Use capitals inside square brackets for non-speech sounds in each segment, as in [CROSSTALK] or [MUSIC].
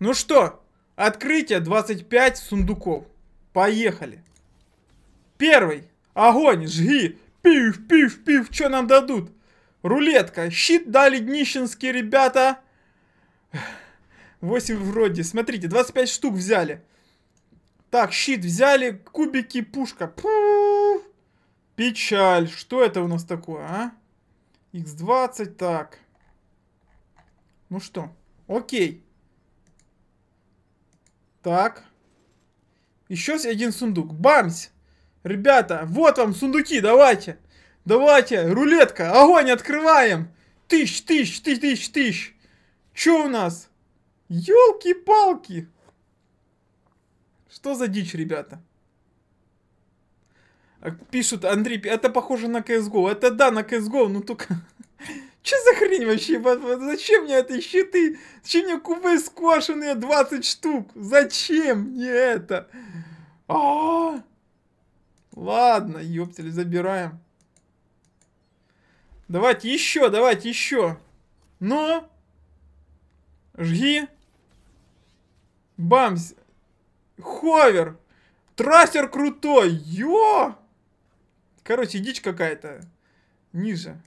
Ну что, открытие 25 сундуков. Поехали. Первый. Огонь, жги. Пиф, пиф, пиф, что нам дадут? Рулетка. Щит дали днищенские ребята. 8 вроде. Смотрите, 25 штук взяли. Так, щит взяли, кубики, пушка. Пу! Печаль. Что это у нас такое, а? Х20, так. Ну что, окей. Так. Еще один сундук. Бамс! Ребята, вот вам сундуки, давайте. Давайте, рулетка, огонь открываем. Тысяч, тысяч, тысяч, тысяч, тысяч. Че у нас? Ёлки-палки. Что за дичь, ребята? А, пишут, Андрей, это похоже на CSGO. Это да, на CSGO, но только... [LAUGHS] Че за хрень вообще? Зачем мне это щиты? Зачем мне кубы скошенные 20 штук? Зачем мне это? А -а -а. Ладно, ёптели, забираем. Давайте еще, давайте еще. Но! Ну? Жги. Бамс. Ховер. Трассер крутой. Ё! Короче, дичь какая-то. Ниже.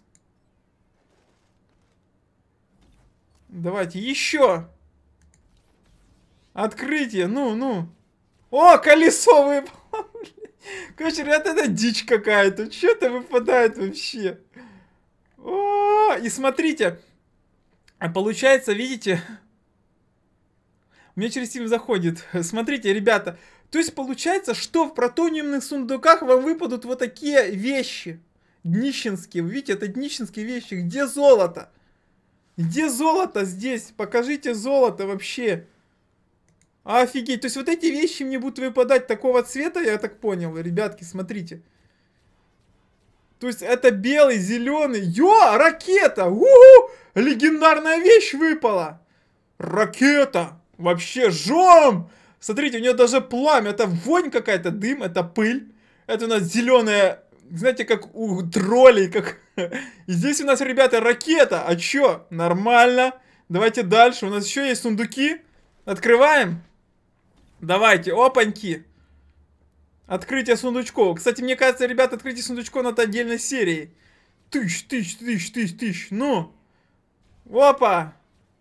Давайте еще. Открытие, ну, ну. О, колесо выпало. Короче, ребята, это дичь какая-то. Что это выпадает вообще? О, и смотрите. А получается, видите, мне через Steam заходит. Смотрите, ребята. То есть получается, что в протониумных сундуках вам выпадут вот такие вещи. Днищенские. видите, это днищенские вещи. Где золото? Где золото здесь? Покажите золото вообще. Офигеть. То есть вот эти вещи мне будут выпадать такого цвета, я так понял. Ребятки, смотрите. То есть это белый, зеленый. Йо, ракета! Уху! Легендарная вещь выпала. Ракета! Вообще жом! Смотрите, у нее даже пламя. Это вонь какая-то, дым, это пыль. Это у нас зеленая знаете, как у троллей, как... [LAUGHS] здесь у нас, ребята, ракета, а чё? Нормально. Давайте дальше, у нас еще есть сундуки. Открываем. Давайте, опаньки. Открытие сундучков. Кстати, мне кажется, ребята, открытие сундучков надо отдельной серии. Тыщ, тыщ, тыщ, тыщ, тыщ. Ну. Опа.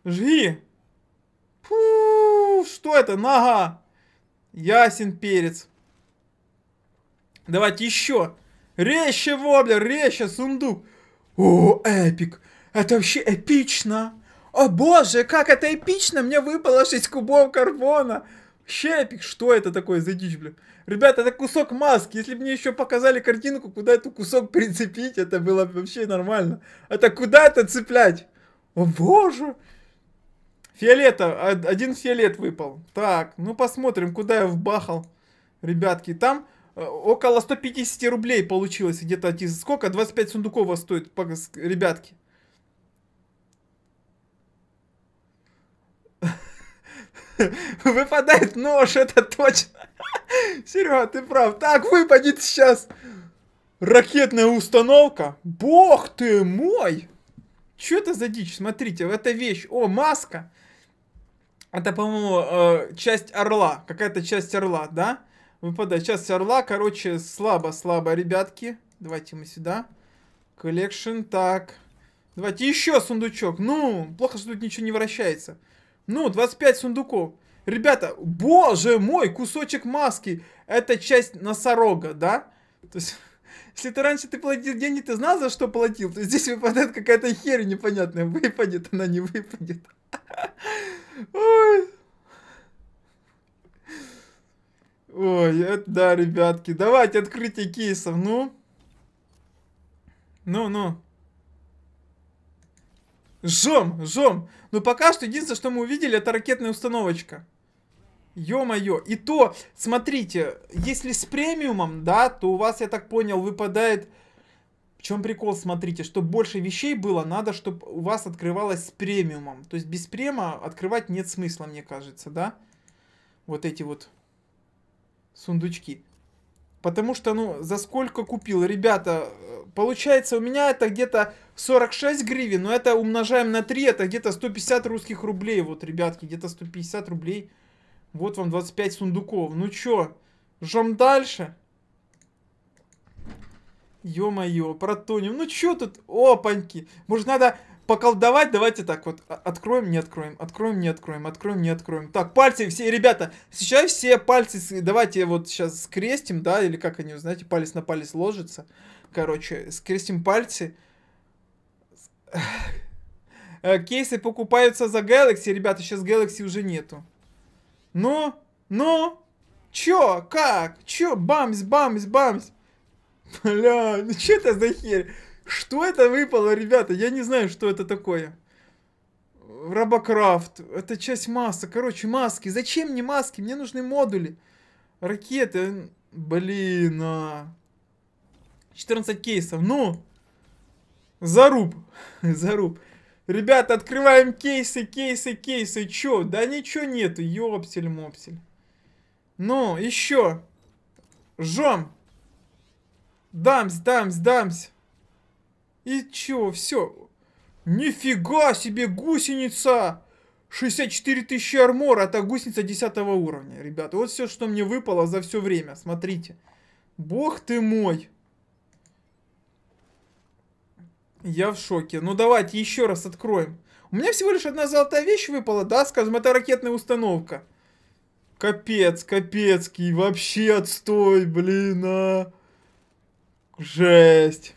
Жги. Фу, что это? Нога. Ясен перец. Давайте еще. Резче, воблер, резче, сундук. О, эпик. Это вообще эпично. О боже, как это эпично! Мне выпало 6 кубов карбона. Вообще эпик, что это такое за дичь, блин? Ребята, это кусок маски. Если бы мне еще показали картинку, куда эту кусок прицепить, это было вообще нормально. Это куда это цеплять? О боже. Фиолета, один фиолет выпал. Так, ну посмотрим, куда я вбахал. Ребятки, там Э, около 150 рублей получилось где-то от из... Сколько? 25 сундуков вас стоит, ребятки. [LAUGHS] Выпадает нож, это точно. [LAUGHS] Серега, ты прав. Так, выпадет сейчас ракетная установка. Бог ты мой! Что это за дичь? Смотрите, это вещь. О, маска. Это, по-моему, э, часть орла. Какая-то часть орла, да? Ну выпадает. Сейчас орла, короче, слабо-слабо, ребятки. Давайте мы сюда. Коллекшн, так. Давайте еще сундучок. Ну, плохо, что тут ничего не вращается. Ну, 25 сундуков. Ребята, боже мой, кусочек маски. Это часть носорога, да? То есть, [LAUGHS] если ты раньше ты платил деньги, ты знал, за что платил, то здесь выпадает какая-то херь непонятная. Выпадет она, не выпадет. [LAUGHS] Ой. Ой, это да, ребятки. Давайте открытие кейсов, ну. Ну, ну. Жом, Жом, ну пока что единственное, что мы увидели, это ракетная установочка. Ё-моё. И то, смотрите, если с премиумом, да, то у вас, я так понял, выпадает... В чем прикол, смотрите, чтобы больше вещей было, надо, чтобы у вас открывалось с премиумом. То есть без према открывать нет смысла, мне кажется, да? Вот эти вот сундучки. Потому что, ну, за сколько купил? Ребята, э, получается, у меня это где-то 46 гривен, но это умножаем на 3, это где-то 150 русских рублей. Вот, ребятки, где-то 150 рублей. Вот вам 25 сундуков. Ну чё, жжем дальше? Ё-моё, протоним. Ну чё тут? Опаньки. Может, надо поколдовать, давайте так вот, а, откроем, не откроем, откроем, не откроем, откроем, не откроем. Так, пальцы все, ребята, сейчас все пальцы, давайте вот сейчас скрестим, да, или как они, знаете, палец на палец ложится. Короче, скрестим пальцы. Э, кейсы покупаются за Galaxy, ребята, сейчас Galaxy уже нету. Ну, ну, чё, как, чё, бамс, бамс, бамс. Бля, ну чё это за херь? Что это выпало, ребята? Я не знаю, что это такое. Робокрафт. Это часть масса. Короче, маски. Зачем мне маски? Мне нужны модули. Ракеты. Блин. А... 14 кейсов. Ну. Заруб. [LAUGHS] Заруб. Ребята, открываем кейсы, кейсы, кейсы. Чё? Да ничего нету. Ёпсель-мопсель. Ну, еще. Жом. Дамс, дамс, дамс. И чё, все. Нифига себе гусеница! 64 тысячи армора, это гусеница 10 уровня, ребята. Вот все, что мне выпало за все время, смотрите. Бог ты мой. Я в шоке. Ну давайте еще раз откроем. У меня всего лишь одна золотая вещь выпала, да, скажем, это ракетная установка. Капец, капецкий, вообще отстой, блин, а. Жесть.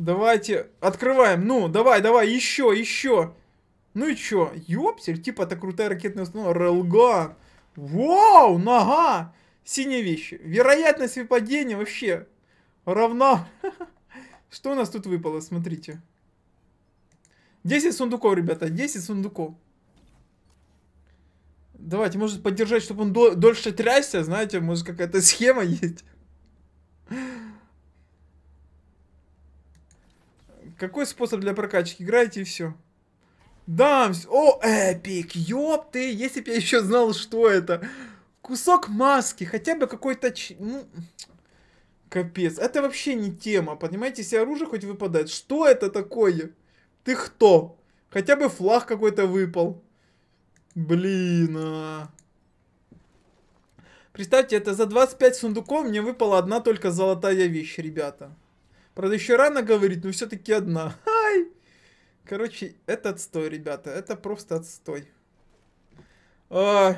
Давайте, открываем. Ну, давай, давай, еще, еще. Ну и что? Ёпсель, типа это крутая ракетная установка. РЛГАН. Вау, нога. Синие вещи. Вероятность выпадения вообще равна... [LAUGHS] Что у нас тут выпало, смотрите. 10 сундуков, ребята, 10 сундуков. Давайте, может, поддержать, чтобы он дольше трясся, знаете, может, какая-то схема [LAUGHS] есть. Какой способ для прокачки? Играйте и все. Дамс! О, эпик! Ёп ты! Если бы я еще знал, что это. Кусок маски, хотя бы какой-то... Ну... Капец, это вообще не тема, понимаете, если оружие хоть выпадает. Что это такое? Ты кто? Хотя бы флаг какой-то выпал. Блин. А... Представьте, это за 25 сундуков мне выпала одна только золотая вещь, ребята. Правда, еще рано говорить, но все-таки одна. Ай! Короче, это отстой, ребята. Это просто отстой. А...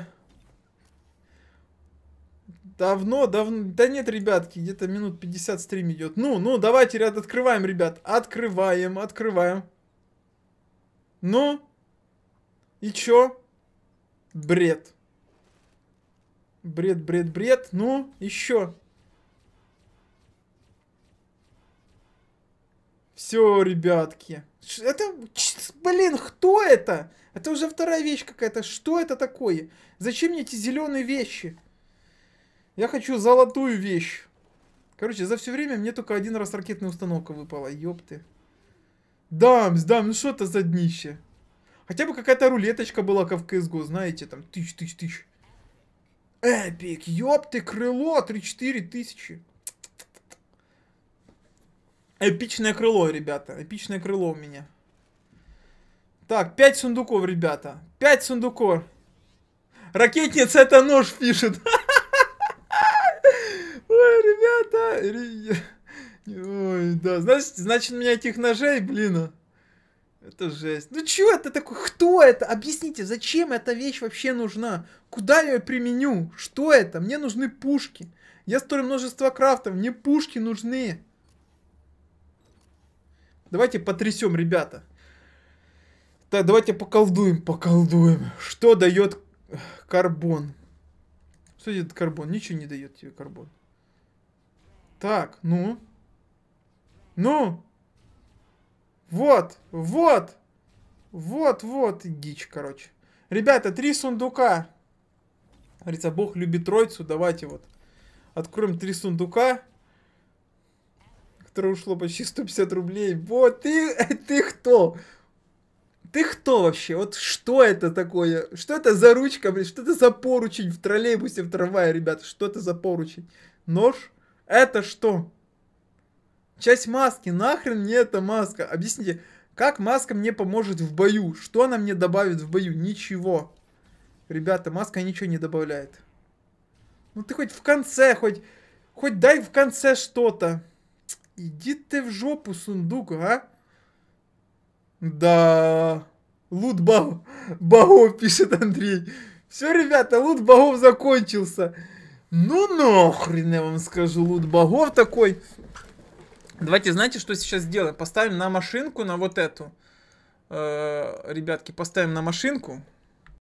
Давно, давно... Да нет, ребятки, где-то минут 50 стрим идет. Ну, ну, давайте ряд открываем, ребят. Открываем, открываем. Ну? И чё? Бред. Бред, бред, бред. Ну, еще. Все, ребятки. Это, блин, кто это? Это уже вторая вещь какая-то. Что это такое? Зачем мне эти зеленые вещи? Я хочу золотую вещь. Короче, за все время мне только один раз ракетная установка выпала. Ёпты. Дамс, дамс, ну что это за днище? Хотя бы какая-то рулеточка была, как в CSGO, знаете, там тысяч, тысяч, тысяч. Эпик, ёпты, крыло, три-четыре тысячи. Эпичное крыло, ребята. Эпичное крыло у меня. Так, 5 сундуков, ребята. 5 сундуков. Ракетница это нож пишет. [LAUGHS] Ой, ребята. Ой, да. Значит, значит, у меня этих ножей, блин. А. Это жесть. Ну чё это такое? Кто это? Объясните, зачем эта вещь вообще нужна? Куда я ее применю? Что это? Мне нужны пушки. Я строю множество крафтов, мне пушки нужны. Давайте потрясем, ребята. Так, давайте поколдуем, поколдуем. Что дает карбон? Что дает карбон? Ничего не дает тебе карбон. Так, ну. Ну. Вот, вот. Вот, вот, дичь, короче. Ребята, три сундука. Говорится, Бог любит троицу, давайте вот. Откроем три сундука которое ушло почти 150 рублей. Вот ты, [LAUGHS] ты кто? Ты кто вообще? Вот что это такое? Что это за ручка, блин? Что это за поручень в троллейбусе, в трамвае, ребят? Что это за поручень? Нож? Это что? Часть маски. Нахрен мне эта маска? Объясните, как маска мне поможет в бою? Что она мне добавит в бою? Ничего. Ребята, маска ничего не добавляет. Ну ты хоть в конце, хоть... Хоть дай в конце что-то. Иди ты в жопу, сундук, а? Да. Лут богов, богов пишет Андрей. Все, ребята, лут богов закончился. Ну нахрен я вам скажу, лут богов такой. Давайте, знаете, что сейчас сделаем? Поставим на машинку, на вот эту. Э -э, ребятки, поставим на машинку.